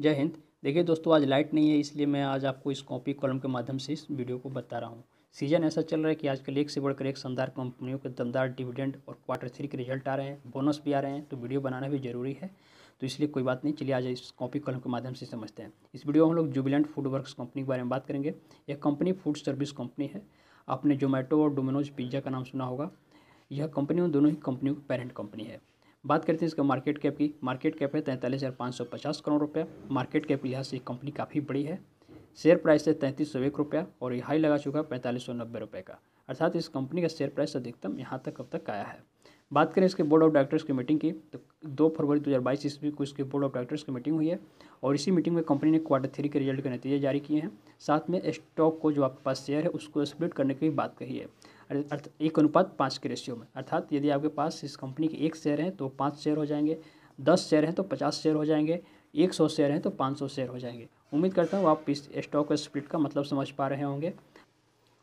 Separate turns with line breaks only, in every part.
जय हिंद देखिए दोस्तों आज लाइट नहीं है इसलिए मैं आज आपको इस कॉपी कॉलम के माध्यम से इस वीडियो को बता रहा हूँ सीजन ऐसा चल रहा है कि आजकल एक से बढ़कर एक शानदार कंपनियों के दमदार डिविडेंड और क्वार्टर थ्री के रिजल्ट आ रहे हैं बोनस भी आ रहे हैं तो वीडियो बनाना भी जरूरी है तो इसलिए कोई बात नहीं चलिए आज इस कॉपी कॉलम के माध्यम से समझते हैं इस वीडियो में हम लोग जुबिलेंट फूड वर्कस कंपनी के बारे में बात करेंगे यह कंपनी फूड सर्विस कंपनी है आपने जोमेटो और डोमिनोज पिज्ज़ा का नाम सुना होगा यह कंपनी उन दोनों ही कंपनियों की पेरेंट कंपनी है बात करते हैं इसका मार्केट कैप की मार्केट कैप है तैंतालीस हज़ार पाँच सौ पचास करोड़ रुपया मार्केट कैप के लिहाज से कंपनी काफ़ी बड़ी है शेयर प्राइस है तैंतीस सौ एक रुपया और ये हाई लगा चुका है पैंतालीस सौ नब्बे रुपये का अर्थात इस कंपनी का शेयर प्राइस अधिकतम यहाँ तक अब तक आया है बात करें इसके बोर्ड ऑफ डायरेक्टर्स की मीटिंग की तो दो फरवरी दो हज़ार बाईस ईस्वी को इसके बोर्ड ऑफ डायरेक्टर्स की मीटिंग हुई है और इसी मीटिंग में कंपनी ने क्वार्टर थ्री के रिजल्ट के नतीजे जारी किए हैं साथ में स्टॉक को जो आपके पास शेयर है उसको स्प्लिट करने की बात कही है अर्थ एक अनुपात पाँच के रेशियो में अर्थात यदि आपके पास इस कंपनी के एक शेयर हैं तो पाँच शेयर हो जाएंगे दस शेयर हैं तो पचास शेयर हो जाएंगे एक सौ शेयर हैं तो पाँच सौ शेयर हो जाएंगे उम्मीद करता हूँ आप इस स्टॉक का स्प्लिट का मतलब समझ पा रहे होंगे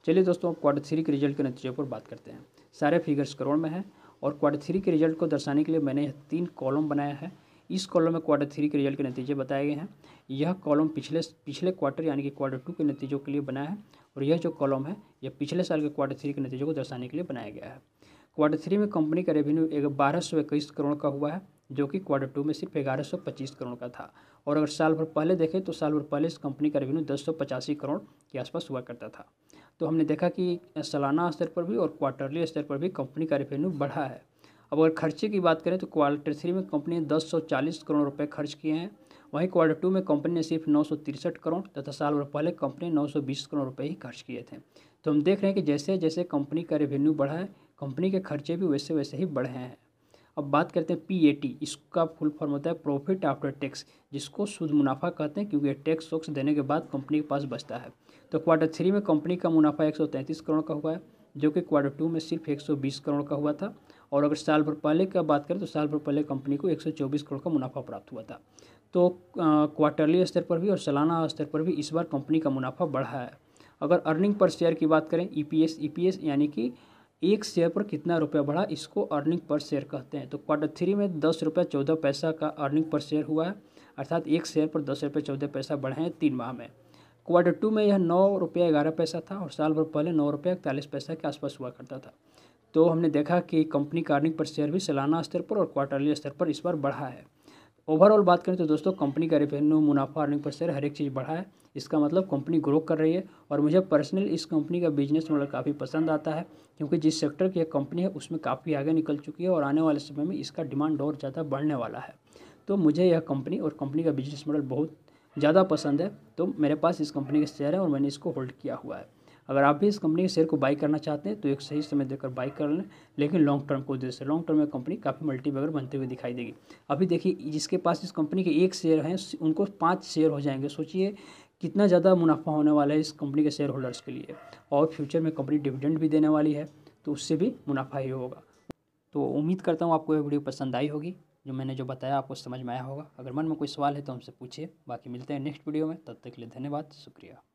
चलिए दोस्तों क्वार्टर थ्री के रिजल्ट के नतीजे पर बात करते हैं सारे फिगर्स करोड़ में हैं और क्वार्टर थ्री के रिजल्ट को दर्शाने के लिए मैंने तीन कॉलम बनाया है इस कॉलम में क्वार्टर थ्री के रिजल्ट के नतीजे बताए गए हैं यह कॉलम पिछले पिछले क्वार्टर यानी कि क्वार्टर टू के नतीजों के लिए बनाया है और यह जो कॉलम है यह पिछले साल के क्वार्टर थ्री के नतीजों को दर्शाने के लिए बनाया गया है क्वार्टर थ्री में कंपनी का रेवेन्यू एक बारह सौ इक्कीस करोड़ का हुआ है जो कि क्वार्टर टू में सिर्फ ग्यारह सौ पच्चीस करोड़ का था और अगर साल भर पहले देखें तो साल भर पहले इस कंपनी का रेवेन्यू दस सौ पचासी करोड़ के आसपास हुआ करता था तो हमने देखा कि सालाना स्तर पर भी और क्वार्टरली स्तर पर भी कंपनी का रेवेन्यू बढ़ा है अब अगर खर्चे की बात करें तो क्वार्टर थ्री में कंपनी ने दस करोड़ रुपये खर्च किए हैं वहीं क्वार्टर टू में कंपनी ने सिर्फ नौ करोड़ तथा साल भर पहले कंपनी ने बीस करोड़ रुपये ही खर्च किए थे तो हम देख रहे हैं कि जैसे जैसे कंपनी का रेवेन्यू बढ़ा है कंपनी के खर्चे भी वैसे वैसे ही बढ़े हैं अब बात करते हैं पीएटी इसका फुल फॉर्म होता है प्रॉफिट आफ्टर टैक्स जिसको शुद्ध मुनाफा कहते हैं क्योंकि टैक्स वोक्स देने के बाद कंपनी के पास बचता है तो क्वार्टर थ्री में कंपनी का मुनाफा एक करोड़ का हुआ है जो कि क्वार्टर टू में सिर्फ एक करोड़ का हुआ था और अगर साल भर पहले का बात करें तो साल भर पहले कंपनी को 124 करोड़ का मुनाफा प्राप्त हुआ था तो क्वार्टरली स्तर पर भी और सालाना स्तर पर भी इस बार कंपनी का मुनाफा बढ़ा है अगर अर्निंग पर शेयर की बात करें पी e एस e यानी कि एक शेयर पर कितना रुपया बढ़ा इसको अर्निंग पर शेयर कहते हैं तो क्वार्टर थ्री में दस रुपये चौदह पैसा का अर्निंग पर शेयर हुआ है अर्थात एक शेयर पर दस रुपये चौदह पैसा बढ़े हैं तीन माह में क्वार्टर टू में यह नौ रुपया ग्यारह पैसा था और साल भर पहले नौ रुपया इकतालीस पैसा के आसपास हुआ करता था तो हमने देखा कि कंपनी का अर्निंग पर शेयर भी सालाना स्तर पर और क्वार्टरली स्तर पर इस बार बढ़ा है ओवरऑल बात करें तो दोस्तों कंपनी का रेवेन्यू मुनाफा अर्निंग पर शेयर हर एक चीज़ बढ़ा है इसका मतलब कंपनी ग्रो कर रही है और मुझे पर्सनल इस कंपनी का बिजनेस मॉडल काफ़ी पसंद आता है क्योंकि जिस सेक्टर की यह कंपनी है उसमें काफ़ी आगे निकल चुकी है और आने वाले समय में इसका डिमांड और ज़्यादा बढ़ने वाला है तो मुझे यह कंपनी और कंपनी का बिजनेस मॉडल बहुत ज़्यादा पसंद है तो मेरे पास इस कंपनी के शेयर है और मैंने इसको होल्ड किया हुआ है अगर आप भी इस कंपनी के शेयर को बाई करना चाहते हैं तो एक सही समय देकर बाई कर लें लेकिन लॉन्ग टर्म को उद्देश्य लॉन्ग टर्म में कंपनी काफ़ी मल्टीबैगर बनते हुए दिखाई देगी अभी देखिए जिसके पास इस कंपनी के एक शेयर हैं उनको पाँच शेयर हो जाएंगे सोचिए कितना ज़्यादा मुनाफा होने वाला है इस कंपनी के शेयर होल्डर्स के लिए और फ्यूचर में कंपनी डिविडेंड भी देने वाली है तो उससे भी मुनाफा ही होगा तो उम्मीद करता हूँ आपको ये वीडियो पसंद आई होगी जो मैंने जो बताया आपको समझ में आया होगा अगर मन में कोई सवाल है तो हमसे पूछिए बाकी मिलते हैं नेक्स्ट वीडियो में तब तक के लिए धन्यवाद शुक्रिया